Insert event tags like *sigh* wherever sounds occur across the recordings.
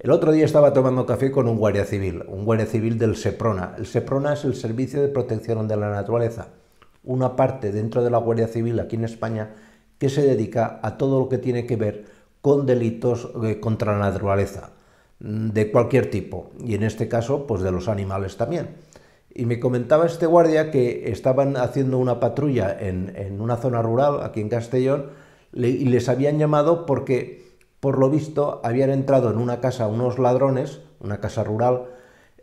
El otro día estaba tomando café con un guardia civil, un guardia civil del SEPRONA. El SEPRONA es el Servicio de Protección de la Naturaleza, una parte dentro de la Guardia Civil aquí en España que se dedica a todo lo que tiene que ver con delitos eh, contra la naturaleza, mm, de cualquier tipo, y en este caso, pues de los animales también. Y me comentaba este guardia que estaban haciendo una patrulla en, una zona rural, aquí en Castellón, y les habían llamado porque por lo visto, habían entrado en una casa unos ladrones, una casa rural,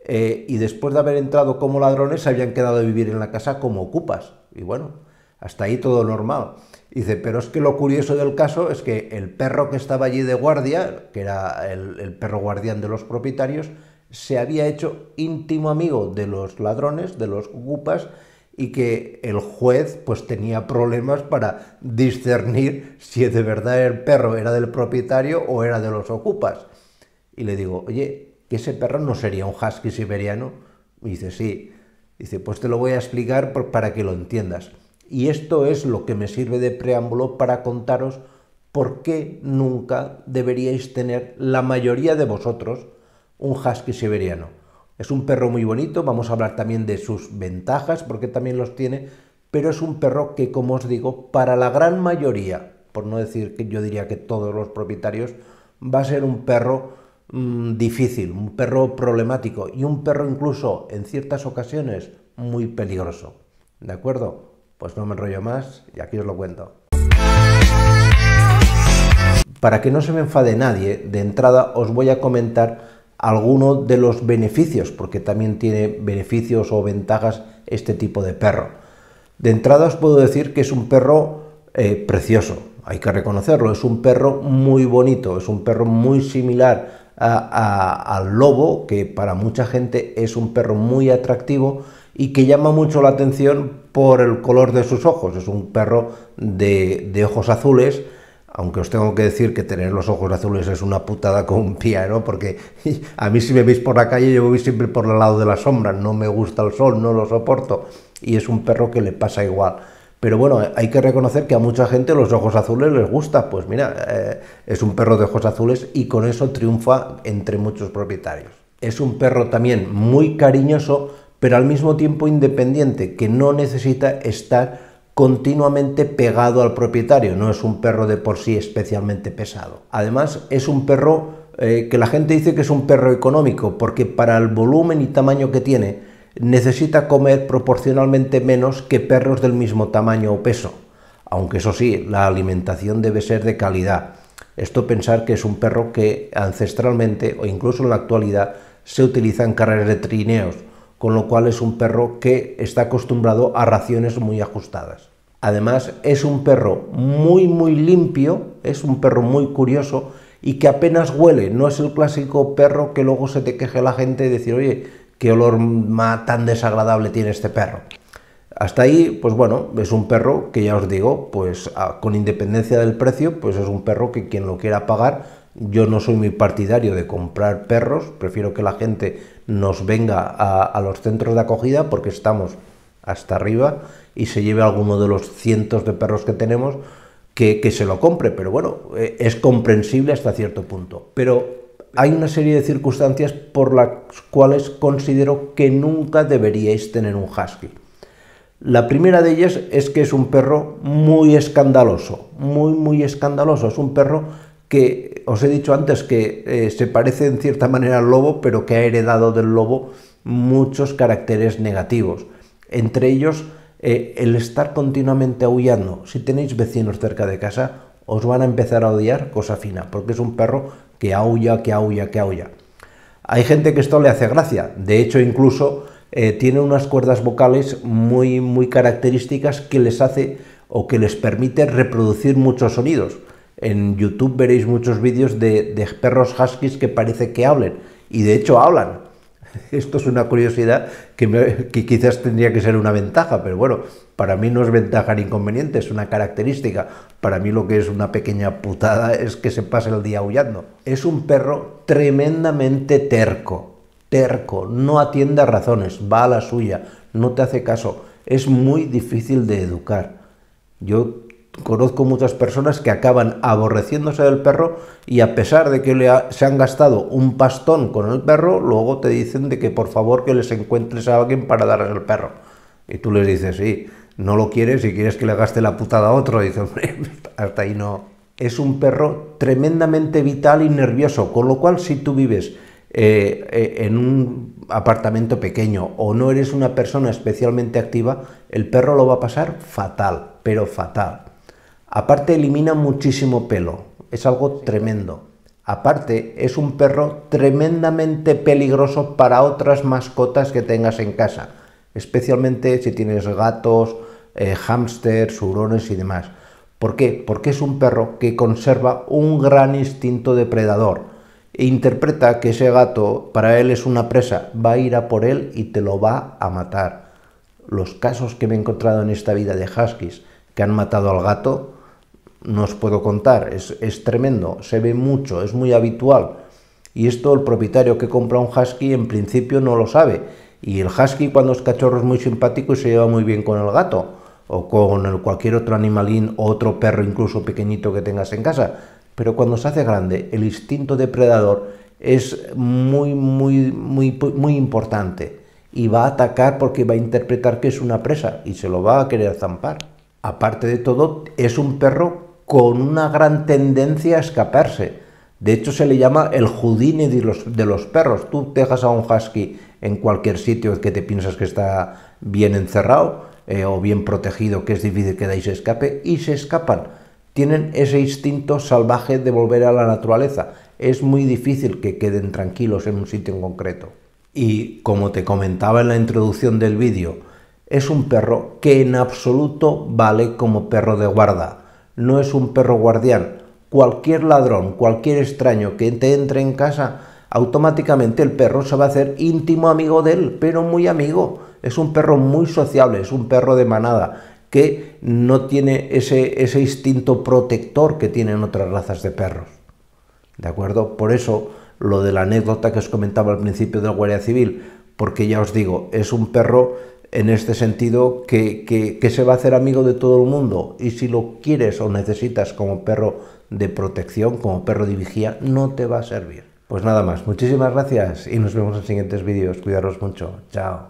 eh, y después de haber entrado como ladrones, se habían quedado a vivir en la casa como ocupas. Y bueno, hasta ahí todo normal. dice, pero es que lo curioso del caso es que el perro que estaba allí de guardia, que era el, el perro guardián de los propietarios, se había hecho íntimo amigo de los ladrones, de los ocupas, y que el juez pues tenía problemas para discernir si de verdad el perro era del propietario o era de los ocupas. Y le digo, oye, que ese perro no sería un husky siberiano. Y dice, sí. dice, pues te lo voy a explicar para que lo entiendas. Y esto es lo que me sirve de preámbulo para contaros por qué nunca deberíais tener la mayoría de vosotros un husky siberiano. Es un perro muy bonito, vamos a hablar también de sus ventajas, porque también los tiene, pero es un perro que, como os digo, para la gran mayoría, por no decir que yo diría que todos los propietarios, va a ser un perro mm, difícil, un perro problemático y un perro incluso en ciertas ocasiones muy peligroso. ¿De acuerdo? Pues no me enrollo más y aquí os lo cuento. Para que no se me enfade nadie, de entrada os voy a comentar alguno de los beneficios, porque también tiene beneficios o ventajas este tipo de perro. De entrada os puedo decir que es un perro eh, precioso, hay que reconocerlo, es un perro muy bonito, es un perro muy similar al lobo, que para mucha gente es un perro muy atractivo y que llama mucho la atención por el color de sus ojos, es un perro de ojos azules, aunque os tengo que decir que tener los ojos azules es una putada con un ¿no? porque *laughs* a mí si me veis por la calle yo voy siempre por el lado de la sombra, no me gusta el sol, no lo soporto, y es un perro que le pasa igual. Pero bueno, hay que reconocer que a mucha gente los ojos azules les gusta, pues mira, eh, es un perro de ojos azules y con eso triunfa entre muchos propietarios. Es un perro también muy cariñoso, pero al mismo tiempo independiente, que no necesita estar continuamente pegado al propietario, no es un perro de por sí especialmente pesado. Además, es un perro eh, que la gente dice que es un perro económico, porque para el volumen y tamaño que tiene, necesita comer proporcionalmente menos que perros del mismo tamaño o peso. Aunque eso sí, la alimentación debe ser de calidad. Esto pensar que es un perro que ancestralmente o incluso en la actualidad se utiliza en carreras de trineos con lo cual es un perro que está acostumbrado a raciones muy ajustadas. Además, es un perro muy, muy limpio, es un perro muy curioso y que apenas huele. No es el clásico perro que luego se te queje la gente y decir, oye, qué olor tan desagradable tiene este perro. Hasta ahí, pues bueno, es un perro que ya os digo, pues ah, con independencia del precio, pues es un perro que quien lo quiera pagar yo no soy muy partidario de comprar perros, prefiero que la gente nos venga a, los centros de acogida porque estamos hasta arriba y se lleve alguno de los cientos de perros que tenemos que, que, se lo compre, pero bueno, eh, es comprensible hasta cierto punto. Pero hay una serie de circunstancias por las cuales considero que nunca deberíais tener un husky. La primera de ellas es que es un perro muy escandaloso, muy, muy escandaloso. Es un perro que os he dicho antes que eh, se parece en cierta manera al lobo, pero que ha heredado del lobo muchos caracteres negativos. Entre ellos, eh, el estar continuamente aullando. Si tenéis vecinos cerca de casa, os van a empezar a odiar, cosa fina, porque es un perro que aulla, que aulla, que aulla. Hay gente que esto le hace gracia. De hecho, incluso eh, tiene unas cuerdas vocales muy, muy características que les hace o que les permite reproducir muchos sonidos. En YouTube veréis muchos vídeos de, perros huskies que parece que hablen, y de hecho hablan. *laughs* Esto es una curiosidad que, quizás tendría que ser una ventaja, pero bueno, para mí no es ventaja ni inconveniente, es una característica. Para mí lo que es una pequeña putada es que se pase el día aullando. Es un perro tremendamente terco, terco, no atiende razones, va a la suya, no te hace caso. Es muy difícil de educar. Yo Conozco muchas personas que acaban aborreciéndose del perro y a pesar de que se han gastado un pastón con el perro, luego te dicen de que por favor que les encuentres a alguien para darles el perro. Y tú les dices, sí, no lo quieres y quieres que le gaste la putada a otro. Y *laughs* dices, hombre, hasta ahí no. Es un perro tremendamente vital y nervioso, con lo cual si tú vives eh, eh, en un apartamento pequeño o no eres una persona especialmente activa, el perro lo va a pasar fatal, pero fatal. Aparte elimina muchísimo pelo, es algo tremendo. Aparte es un perro tremendamente peligroso para otras mascotas que tengas en casa, especialmente si tienes gatos, eh, hámsters, hurones y demás. ¿Por qué? Porque es un perro que conserva un gran instinto depredador e interpreta que ese gato para él es una presa, va a ir a por él y te lo va a matar. Los casos que me he encontrado en esta vida de huskies que han matado al gato no os puedo contar, es, tremendo, se ve mucho, es muy habitual. Y esto el propietario que compra un husky en principio no lo sabe. Y el husky cuando es cachorro es muy simpático y se lleva muy bien con el gato o con el cualquier otro animalín o otro perro incluso pequeñito que tengas en casa. Pero cuando se hace grande, el instinto depredador es muy, muy, muy, muy importante y va a atacar porque va a interpretar que es una presa y se lo va a querer zampar. Aparte de todo, es un perro con una gran tendencia a escaparse. De hecho, se le llama el Houdini de los, perros. Tú dejas a un husky en cualquier sitio que te piensas que está bien encerrado eh, o bien protegido, que es difícil que de ahí se escape, y se escapan. Tienen ese instinto salvaje de volver a la naturaleza. Es muy difícil que queden tranquilos en un sitio en concreto. Y como te comentaba en la introducción del vídeo, es un perro que en absoluto vale como perro de guarda no es un perro guardián. Cualquier ladrón, cualquier extraño que te entre en casa, automáticamente el perro se va a hacer íntimo amigo de él, pero muy amigo. Es un perro muy sociable, es un perro de manada, que no tiene ese, ese instinto protector que tienen otras razas de perros. ¿De acuerdo? Por eso lo de la anécdota que os comentaba al principio la Guardia Civil, porque ya os digo, es un perro en este sentido, que, que, que, se va a hacer amigo de todo el mundo y si lo quieres o necesitas como perro de protección, como perro de vigía, no te va a servir. Pues nada más, muchísimas gracias y nos vemos en siguientes vídeos. Cuidaros mucho, chao.